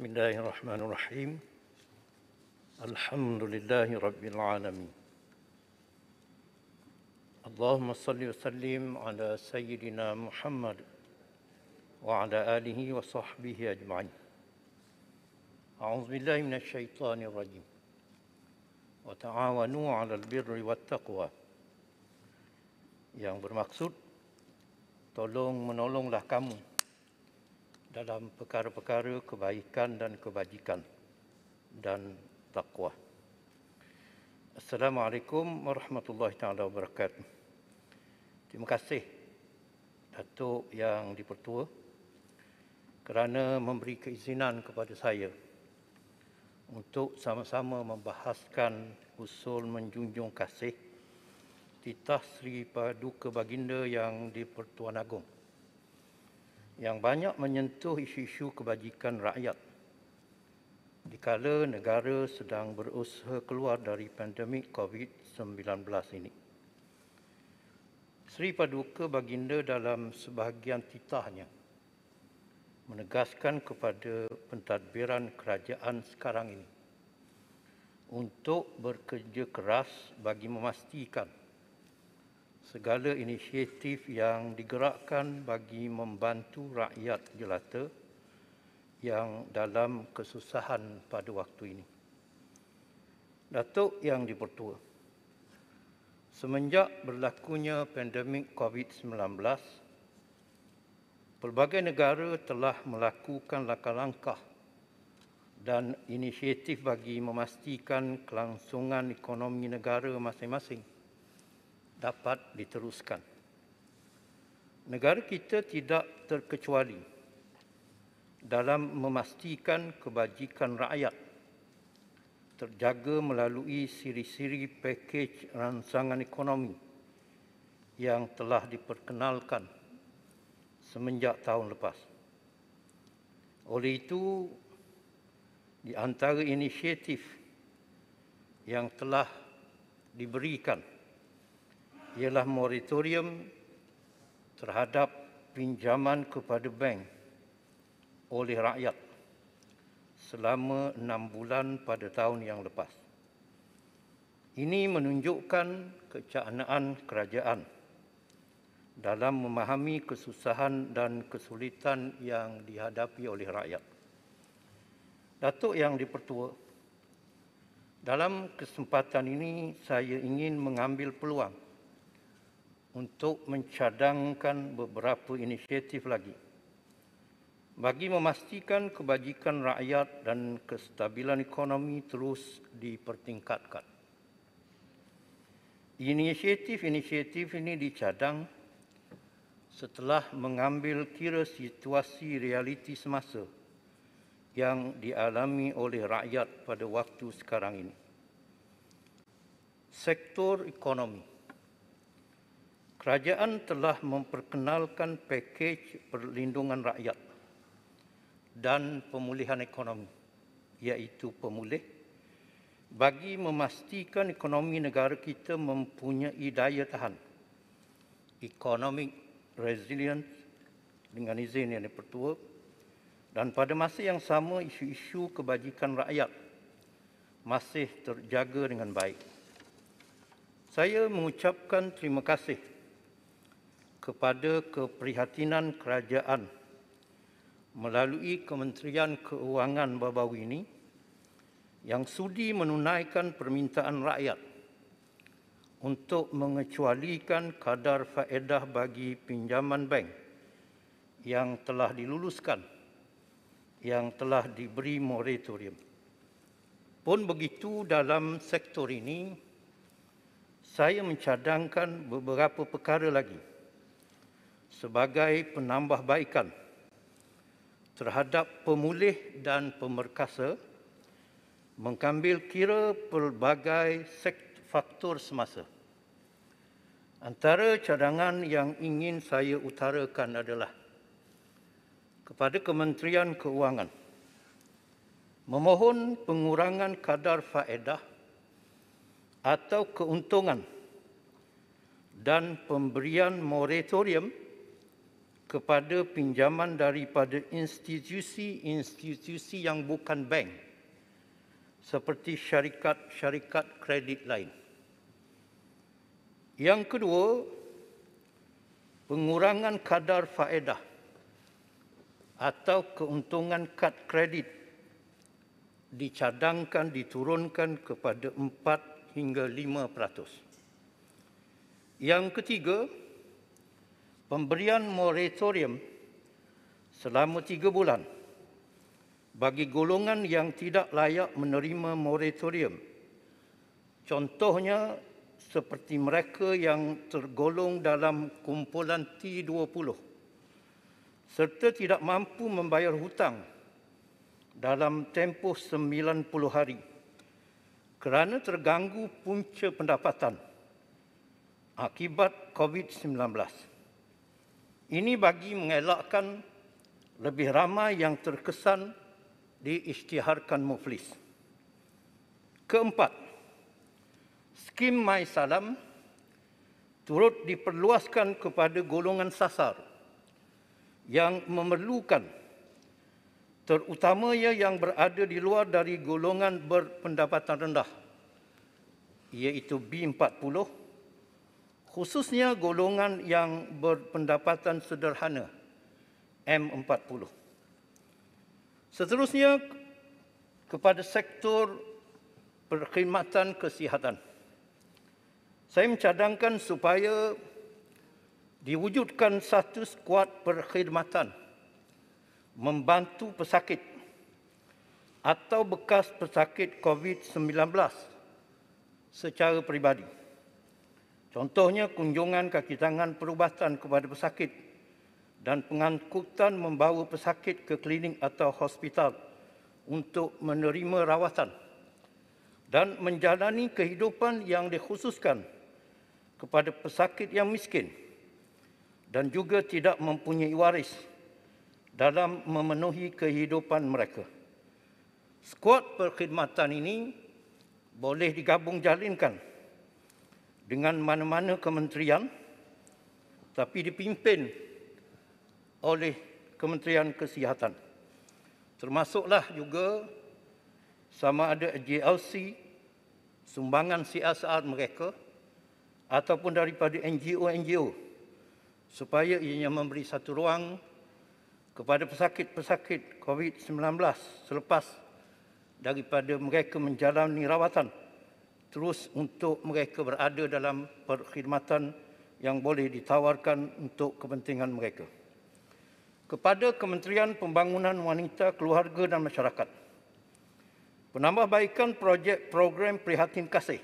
بسم الله الرحمن الرحيم الحمد لله رب العالمين اللهم صل وسلم على سيدنا محمد وعلى اله وصحبه اجمعين اعوذ بالله من الشيطان الرجيم وتعاونوا على البر والتقوى yang bermaksud tolong menolonglah kamu dalam perkara-perkara kebaikan dan kebajikan dan taqwa. Assalamualaikum warahmatullahi taala wabarakatuh. Terima kasih Datuk yang dipertua kerana memberi keizinan kepada saya untuk sama-sama membahaskan usul menjunjung kasih titah Sri Paduka Baginda yang dipertuan agung yang banyak menyentuh isu-isu kebajikan rakyat dikala negara sedang berusaha keluar dari pandemik COVID-19 ini. Sri Paduka Baginda dalam sebahagian titahnya menegaskan kepada pentadbiran kerajaan sekarang ini untuk bekerja keras bagi memastikan segala inisiatif yang digerakkan bagi membantu rakyat jelata yang dalam kesusahan pada waktu ini. Datuk Yang Dipertua, semenjak berlakunya pandemik COVID-19, pelbagai negara telah melakukan langkah-langkah dan inisiatif bagi memastikan kelangsungan ekonomi negara masing-masing dapat diteruskan. Negara kita tidak terkecuali dalam memastikan kebajikan rakyat terjaga melalui siri-siri pakej rancangan ekonomi yang telah diperkenalkan semenjak tahun lepas. Oleh itu, di antara inisiatif yang telah diberikan, ialah moratorium terhadap pinjaman kepada bank oleh rakyat selama enam bulan pada tahun yang lepas. Ini menunjukkan kecaanaan kerajaan dalam memahami kesusahan dan kesulitan yang dihadapi oleh rakyat. Datuk Yang Dipertua, dalam kesempatan ini saya ingin mengambil peluang untuk mencadangkan beberapa inisiatif lagi bagi memastikan kebajikan rakyat dan kestabilan ekonomi terus dipertingkatkan. Inisiatif-inisiatif ini dicadang setelah mengambil kira situasi realiti semasa yang dialami oleh rakyat pada waktu sekarang ini. Sektor ekonomi kerajaan telah memperkenalkan pakej perlindungan rakyat dan pemulihan ekonomi iaitu pemulih bagi memastikan ekonomi negara kita mempunyai daya tahan economic resilience dengan izin yang dipertua dan pada masa yang sama isu-isu kebajikan rakyat masih terjaga dengan baik. Saya mengucapkan terima kasih kepada keprihatinan kerajaan melalui Kementerian Keuangan baru ini yang sudi menunaikan permintaan rakyat untuk mengecualikan kadar faedah bagi pinjaman bank yang telah diluluskan yang telah diberi moratorium. Pun begitu dalam sektor ini saya mencadangkan beberapa perkara lagi sebagai penambahbaikan terhadap pemulih dan pemerkasa mengambil kira pelbagai faktor semasa. Antara cadangan yang ingin saya utarakan adalah kepada Kementerian Keuangan memohon pengurangan kadar faedah atau keuntungan dan pemberian moratorium kepada pinjaman daripada institusi-institusi yang bukan bank seperti syarikat-syarikat kredit lain. Yang kedua, pengurangan kadar faedah atau keuntungan kad kredit dicadangkan diturunkan kepada 4 hingga 5%. Yang ketiga, pemberian moratorium selama tiga bulan bagi golongan yang tidak layak menerima moratorium. Contohnya seperti mereka yang tergolong dalam kumpulan T20 serta tidak mampu membayar hutang dalam tempoh 90 hari kerana terganggu punca pendapatan akibat COVID-19. Ini bagi mengelakkan lebih ramai yang terkesan diisytiharkan muflis. Keempat, skim My Salam turut diperluaskan kepada golongan sasar yang memerlukan terutamanya yang berada di luar dari golongan berpendapatan rendah iaitu B40 khususnya golongan yang berpendapatan sederhana M40. Seterusnya kepada sektor perkhidmatan kesihatan. Saya mencadangkan supaya diwujudkan satu skuad perkhidmatan membantu pesakit atau bekas pesakit COVID-19 secara peribadi. Contohnya kunjungan kaki tangan perubatan kepada pesakit dan pengangkutan membawa pesakit ke klinik atau hospital untuk menerima rawatan dan menjalani kehidupan yang dikhususkan kepada pesakit yang miskin dan juga tidak mempunyai waris dalam memenuhi kehidupan mereka. Skuad perkhidmatan ini boleh digabung jalinkan dengan mana-mana kementerian tapi dipimpin oleh Kementerian Kesihatan. Termasuklah juga sama ada JLC, sumbangan CSR mereka ataupun daripada NGO-NGO supaya ianya memberi satu ruang kepada pesakit-pesakit COVID-19 selepas daripada mereka menjalani rawatan terus untuk mereka berada dalam perkhidmatan yang boleh ditawarkan untuk kepentingan mereka. Kepada Kementerian Pembangunan Wanita, Keluarga dan Masyarakat, penambahbaikan projek program prihatin kasih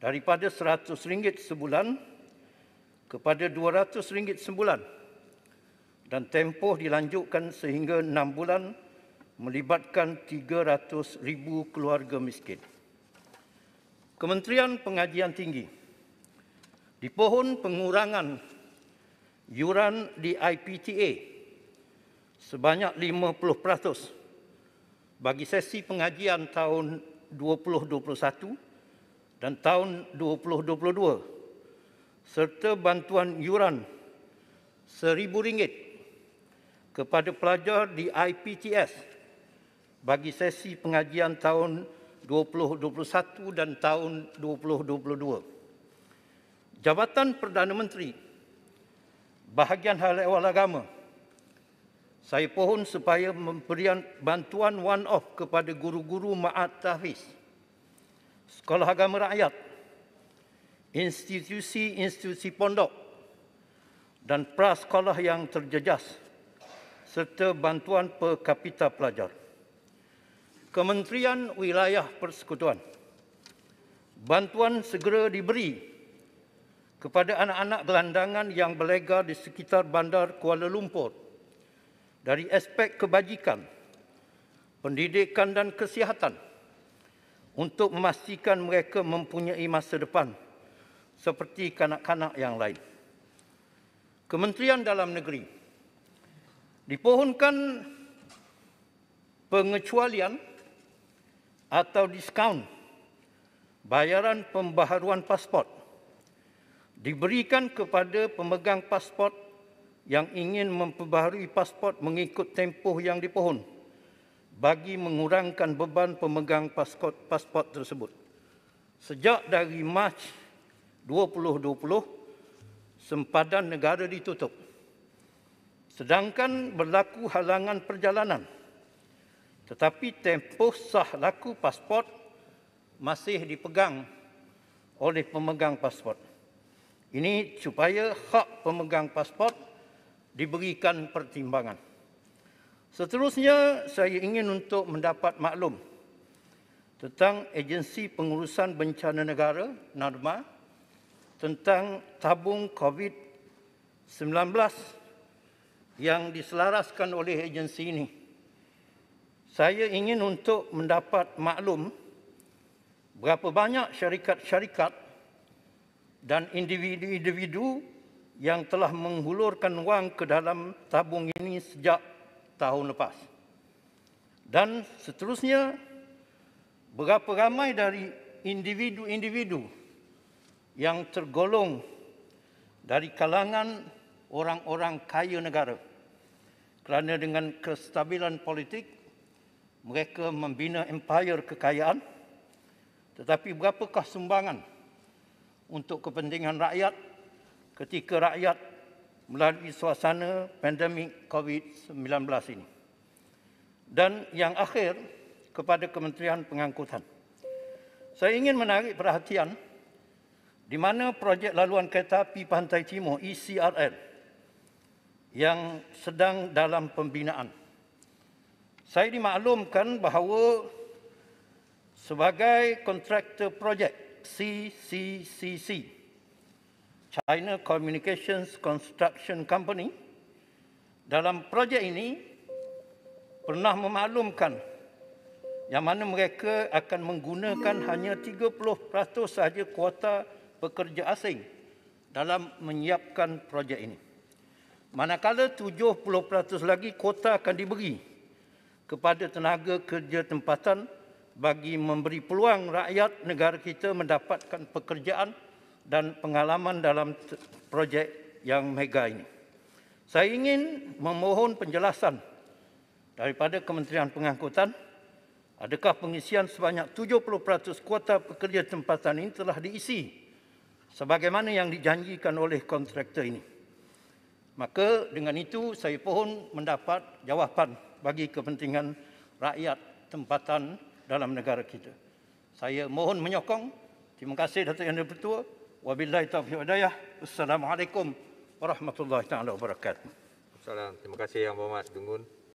daripada RM100 sebulan kepada RM200 sebulan dan tempoh dilanjutkan sehingga 6 bulan melibatkan 300,000 keluarga miskin. Kementerian Pengajian Tinggi di pohon pengurangan yuran di IPTA sebanyak 50% bagi sesi pengajian tahun 2021 dan tahun 2022 serta bantuan yuran RM1,000 kepada pelajar di IPTS bagi sesi pengajian tahun 2021 2021 dan tahun 2022. Jabatan Perdana Menteri, bahagian hal ehwal agama, saya pohon supaya memberikan bantuan one-off kepada guru-guru Ma'at Tahfiz, Sekolah Agama Rakyat, institusi-institusi pondok dan prasekolah yang terjejas serta bantuan per kapita pelajar. Kementerian Wilayah Persekutuan. Bantuan segera diberi kepada anak-anak gelandangan yang berlegar di sekitar bandar Kuala Lumpur dari aspek kebajikan, pendidikan dan kesihatan untuk memastikan mereka mempunyai masa depan seperti kanak-kanak yang lain. Kementerian Dalam Negeri dipohonkan pengecualian atau diskaun bayaran pembaharuan pasport diberikan kepada pemegang pasport yang ingin memperbaharui pasport mengikut tempoh yang dipohon bagi mengurangkan beban pemegang pasport pasport tersebut sejak dari Mac 2020 sempadan negara ditutup sedangkan berlaku halangan perjalanan tetapi tempoh sah laku pasport masih dipegang oleh pemegang pasport. Ini supaya hak pemegang pasport diberikan pertimbangan. Seterusnya, saya ingin untuk mendapat maklum tentang Agensi Pengurusan Bencana Negara, NADMA, tentang tabung COVID-19 yang diselaraskan oleh agensi ini saya ingin untuk mendapat maklum berapa banyak syarikat-syarikat dan individu-individu yang telah menghulurkan wang ke dalam tabung ini sejak tahun lepas. Dan seterusnya, berapa ramai dari individu-individu yang tergolong dari kalangan orang-orang kaya negara kerana dengan kestabilan politik mereka membina empire kekayaan tetapi berapakah sumbangan untuk kepentingan rakyat ketika rakyat melalui suasana pandemik COVID-19 ini. Dan yang akhir kepada Kementerian Pengangkutan. Saya ingin menarik perhatian di mana projek laluan kereta api Pantai Timur ECRL yang sedang dalam pembinaan. Saya dimaklumkan bahawa sebagai kontraktor projek CCCC China Communications Construction Company dalam projek ini pernah memaklumkan yang mana mereka akan menggunakan hanya 30% sahaja kuota pekerja asing dalam menyiapkan projek ini. Manakala 70% lagi kuota akan diberi kepada tenaga kerja tempatan bagi memberi peluang rakyat negara kita mendapatkan pekerjaan dan pengalaman dalam projek yang mega ini. Saya ingin memohon penjelasan daripada Kementerian Pengangkutan adakah pengisian sebanyak 70% kuota pekerja tempatan ini telah diisi sebagaimana yang dijanjikan oleh kontraktor ini. Maka dengan itu saya pohon mendapat jawapan bagi kepentingan rakyat tempatan dalam negara kita. Saya mohon menyokong. Terima kasih Datuk Yang Dipertua. Wabillahi taufiq hidayah. Assalamualaikum warahmatullahi taala wabarakatuh. Assalamualaikum. Terima kasih Yang Berhormat Dungun.